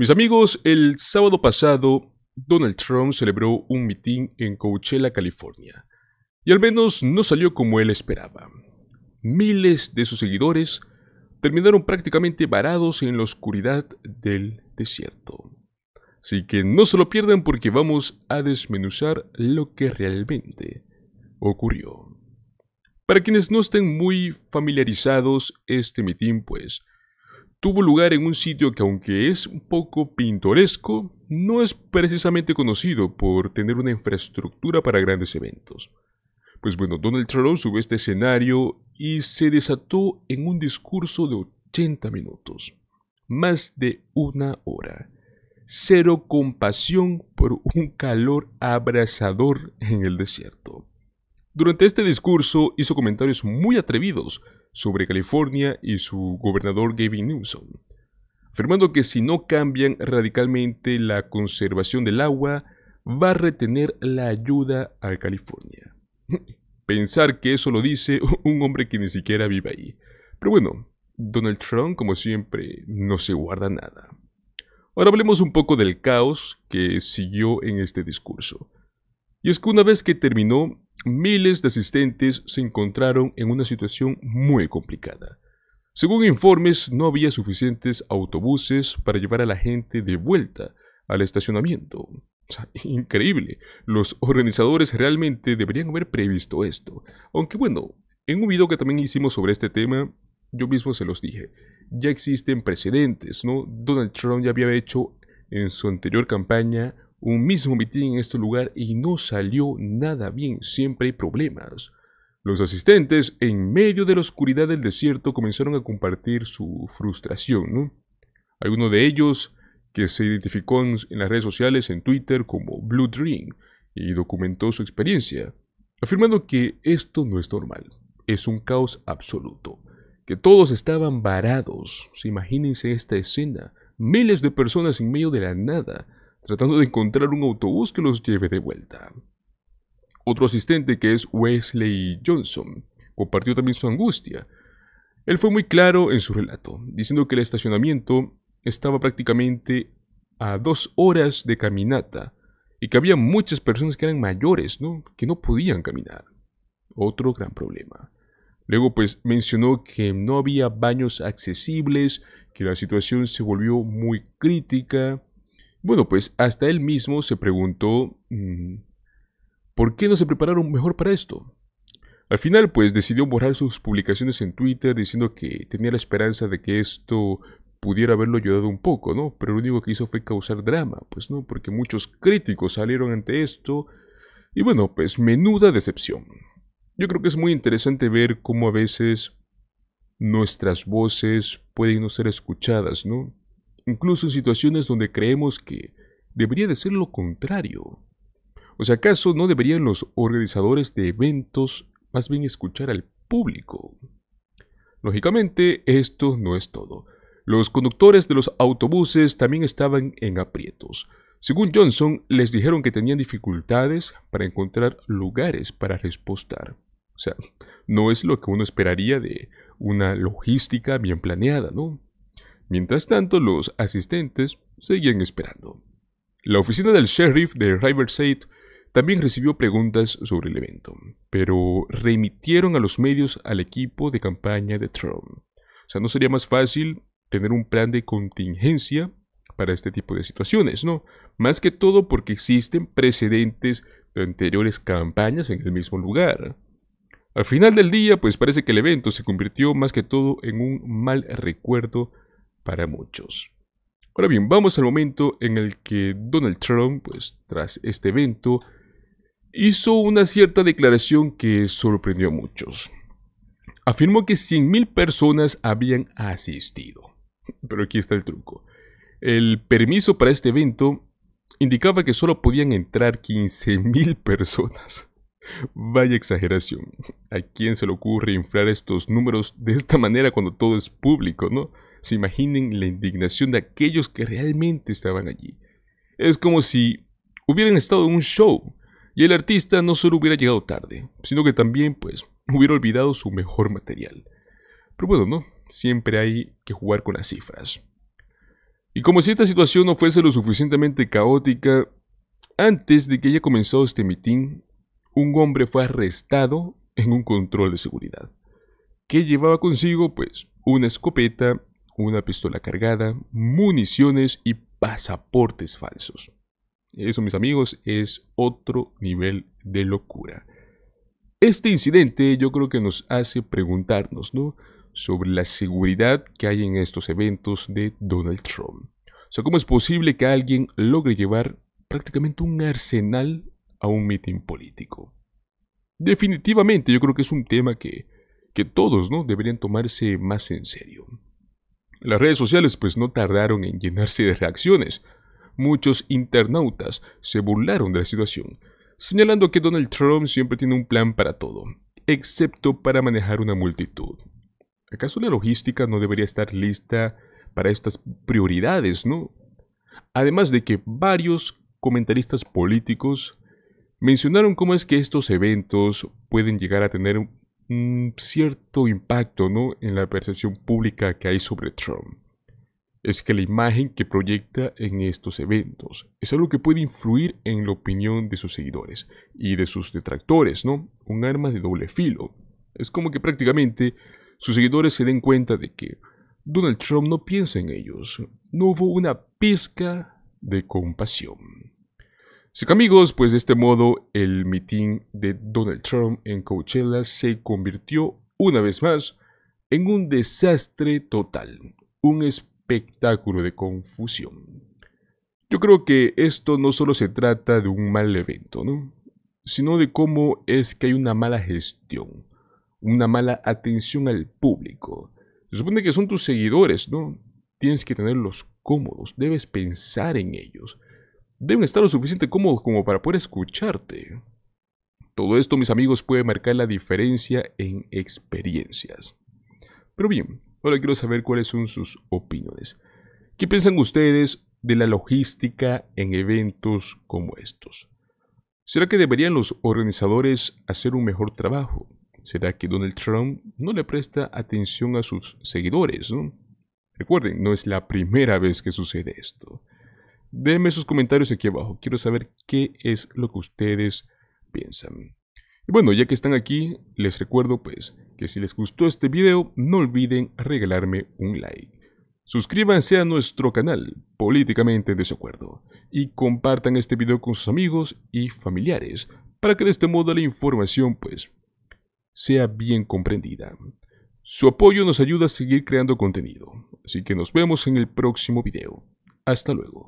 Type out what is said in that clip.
Mis amigos, el sábado pasado, Donald Trump celebró un mitin en Coachella, California. Y al menos no salió como él esperaba. Miles de sus seguidores terminaron prácticamente varados en la oscuridad del desierto. Así que no se lo pierdan porque vamos a desmenuzar lo que realmente ocurrió. Para quienes no estén muy familiarizados, este mitin pues tuvo lugar en un sitio que aunque es un poco pintoresco, no es precisamente conocido por tener una infraestructura para grandes eventos. Pues bueno, Donald Trump subió este escenario y se desató en un discurso de 80 minutos, más de una hora. Cero compasión por un calor abrasador en el desierto. Durante este discurso hizo comentarios muy atrevidos sobre California y su gobernador Gavin Newsom, afirmando que si no cambian radicalmente la conservación del agua, va a retener la ayuda a California. Pensar que eso lo dice un hombre que ni siquiera vive ahí. Pero bueno, Donald Trump, como siempre, no se guarda nada. Ahora hablemos un poco del caos que siguió en este discurso. Y es que una vez que terminó, miles de asistentes se encontraron en una situación muy complicada. Según informes, no había suficientes autobuses para llevar a la gente de vuelta al estacionamiento. increíble. Los organizadores realmente deberían haber previsto esto. Aunque bueno, en un video que también hicimos sobre este tema, yo mismo se los dije. Ya existen precedentes, ¿no? Donald Trump ya había hecho en su anterior campaña un mismo mitin en este lugar y no salió nada bien, siempre hay problemas. Los asistentes, en medio de la oscuridad del desierto, comenzaron a compartir su frustración. Hay Alguno de ellos, que se identificó en, las redes sociales en Twitter como Blue Dream y documentó su experiencia, afirmando que esto no es normal, es un caos absoluto, que todos estaban varados. Imagínense esta escena, miles de personas en medio de la nada, tratando de encontrar un autobús que los lleve de vuelta. Otro asistente, que es Wesley Johnson, compartió también su angustia. Él fue muy claro en su relato, diciendo que el estacionamiento estaba prácticamente a dos horas de caminata y que había muchas personas que eran mayores, ¿no? Que no podían caminar. Otro gran problema. Luego, pues mencionó que no había baños accesibles, que la situación se volvió muy crítica bueno, pues hasta él mismo se preguntó, mm, ¿por qué no se prepararon mejor para esto? Al final, pues decidió borrar sus publicaciones en Twitter diciendo que tenía la esperanza de que esto pudiera haberlo ayudado un poco, ¿no? Pero lo único que hizo fue causar drama, pues no, porque muchos críticos salieron ante esto. Y bueno, pues menuda decepción. Yo creo que es muy interesante ver cómo a veces nuestras voces pueden no ser escuchadas, ¿no? incluso en situaciones donde creemos que debería de ser lo contrario. O sea, ¿acaso no deberían los organizadores de eventos más bien escuchar al público? Lógicamente, esto no es todo. Los conductores de los autobuses también estaban en aprietos. Según Johnson, les dijeron que tenían dificultades para encontrar lugares para respostar. O sea, no es lo que uno esperaría de una logística bien planeada, ¿no? Mientras tanto, los asistentes seguían esperando. La oficina del sheriff de Riverside también recibió preguntas sobre el evento, pero remitieron a los medios al equipo de campaña de Trump. O sea, no sería más fácil tener un plan de contingencia para este tipo de situaciones, ¿no? Más que todo porque existen precedentes de anteriores campañas en el mismo lugar. Al final del día, pues parece que el evento se convirtió más que todo en un mal recuerdo para muchos. Ahora bien, vamos al momento en el que Donald Trump, pues tras este evento, hizo una cierta declaración que sorprendió a muchos. Afirmó que 100.000 personas habían asistido. Pero aquí está el truco. El permiso para este evento indicaba que solo podían entrar 15.000 personas. Vaya exageración. ¿A quién se le ocurre inflar estos números de esta manera cuando todo es público, no? Se imaginen la indignación de aquellos que realmente estaban allí. Es como si hubieran estado en un show y el artista no solo hubiera llegado tarde, sino que también, pues, hubiera olvidado su mejor material. Pero bueno, ¿no? Siempre hay que jugar con las cifras. Y como si esta situación no fuese lo suficientemente caótica, antes de que haya comenzado este mitin, un hombre fue arrestado en un control de seguridad, que llevaba consigo, pues, una escopeta una pistola cargada, municiones y pasaportes falsos. Eso, mis amigos, es otro nivel de locura. Este incidente yo creo que nos hace preguntarnos, ¿no? Sobre la seguridad que hay en estos eventos de Donald Trump. O sea, ¿cómo es posible que alguien logre llevar prácticamente un arsenal a un mitin político? Definitivamente yo creo que es un tema que, que todos, ¿no? Deberían tomarse más en serio. Las redes sociales pues no tardaron en llenarse de reacciones. Muchos internautas se burlaron de la situación, señalando que Donald Trump siempre tiene un plan para todo, excepto para manejar una multitud. ¿Acaso la logística no debería estar lista para estas prioridades, no? Además de que varios comentaristas políticos mencionaron cómo es que estos eventos pueden llegar a tener un mm, cierto impacto ¿no? en la percepción pública que hay sobre Trump. Es que la imagen que proyecta en estos eventos es algo que puede influir en la opinión de sus seguidores y de sus detractores, ¿no? Un arma de doble filo. Es como que prácticamente sus seguidores se den cuenta de que Donald Trump no piensa en ellos. No hubo una pizca de compasión. Así amigos, pues de este modo el mitin de Donald Trump en Coachella se convirtió una vez más en un desastre total, un espectáculo de confusión. Yo creo que esto no solo se trata de un mal evento, ¿no? sino de cómo es que hay una mala gestión, una mala atención al público. Se supone que son tus seguidores, ¿no? Tienes que tenerlos cómodos, debes pensar en ellos deben estar lo suficiente cómodos como para poder escucharte. Todo esto, mis amigos, puede marcar la diferencia en experiencias. Pero bien, ahora quiero saber cuáles son sus opiniones. ¿Qué piensan ustedes de la logística en eventos como estos? ¿Será que deberían los organizadores hacer un mejor trabajo? ¿Será que Donald Trump no le presta atención a sus seguidores? Recuerden, no es la primera vez que sucede esto. Déme sus comentarios aquí abajo. Quiero saber qué es lo que ustedes piensan. Y bueno, ya que están aquí, les recuerdo pues que si les gustó este video, no olviden regalarme un like. Suscríbanse a nuestro canal, Políticamente en Desacuerdo, y compartan este video con sus amigos y familiares, para que de este modo la información pues sea bien comprendida. Su apoyo nos ayuda a seguir creando contenido, así que nos vemos en el próximo video. Hasta luego.